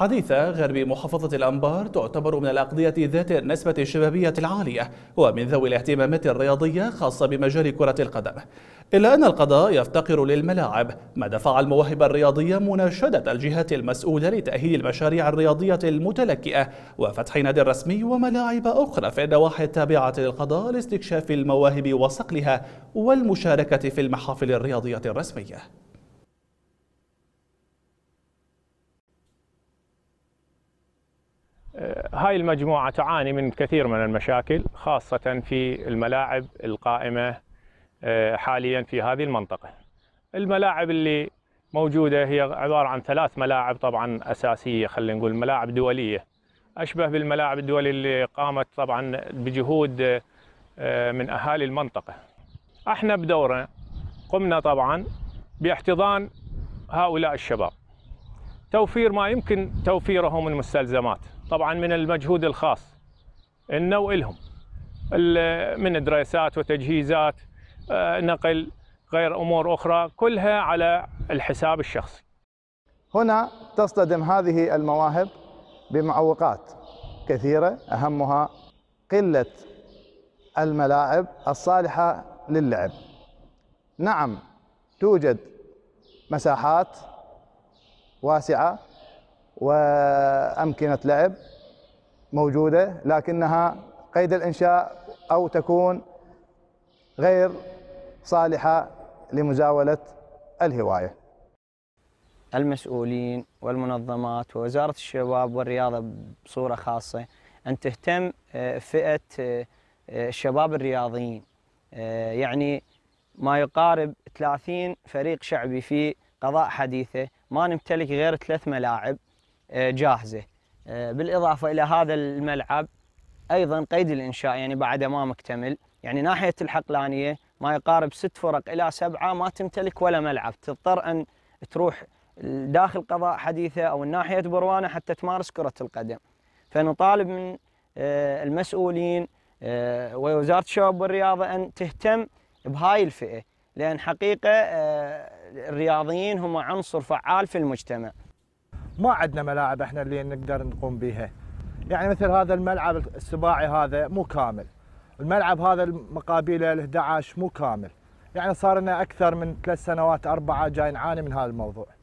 حديثة غرب محافظة الأنبار تعتبر من الأقضية ذات النسبة الشبابية العالية ومن ذوي الاهتمامات الرياضية خاصة بمجال كرة القدم إلا أن القضاء يفتقر للملاعب ما دفع المواهب الرياضية مناشدة الجهات المسؤولة لتأهيل المشاريع الرياضية المتلكئة وفتح نادي رسمي وملاعب أخرى في النواحي التابعة للقضاء لاستكشاف المواهب وصقلها والمشاركة في المحافل الرياضية الرسمية آه، هاي المجموعة تعاني من كثير من المشاكل خاصة في الملاعب القائمة آه، حاليا في هذه المنطقة الملاعب اللي موجودة هي عبارة عن ثلاث ملاعب طبعا أساسية خلينا نقول ملاعب دولية أشبه بالملاعب الدولية اللي قامت طبعا بجهود آه، من أهالي المنطقة احنا بدورنا قمنا طبعا باحتضان هؤلاء الشباب توفير ما يمكن توفيره من مستلزمات طبعا من المجهود الخاص انه وإلهم من دراسات وتجهيزات آه، نقل غير أمور أخرى كلها على الحساب الشخصي هنا تصطدم هذه المواهب بمعوقات كثيرة أهمها قلة الملاعب الصالحة للعب نعم توجد مساحات واسعة وأمكنة لعب موجودة لكنها قيد الإنشاء أو تكون غير صالحة لمزاولة الهواية المسؤولين والمنظمات ووزارة الشباب والرياضة بصورة خاصة أن تهتم آه، فئة آه، الشباب الرياضيين آه، يعني ما يقارب 30 فريق شعبي في قضاء حديثه ما نمتلك غير ثلاث ملاعب آه، جاهزة آه، بالإضافة إلى هذا الملعب أيضا قيد الإنشاء يعني بعده ما مكتمل يعني ناحية الحقلانية ما يقارب ست فرق إلى سبعة ما تمتلك ولا ملعب تضطر أن تروح داخل قضاء حديثة أو ناحية بروانة حتى تمارس كرة القدم فنطالب من آه، المسؤولين ووزارة الشباب والرياضة أن تهتم بهاي الفئة لأن حقيقة الرياضيين هم عنصر فعال في المجتمع ما عندنا ملاعب احنا اللي نقدر نقوم بها يعني مثل هذا الملعب السباعي هذا مو كامل الملعب هذا المقابله ال 11 مو كامل يعني صار لنا اكثر من ثلاث سنوات اربعه جاي نعاني من هذا الموضوع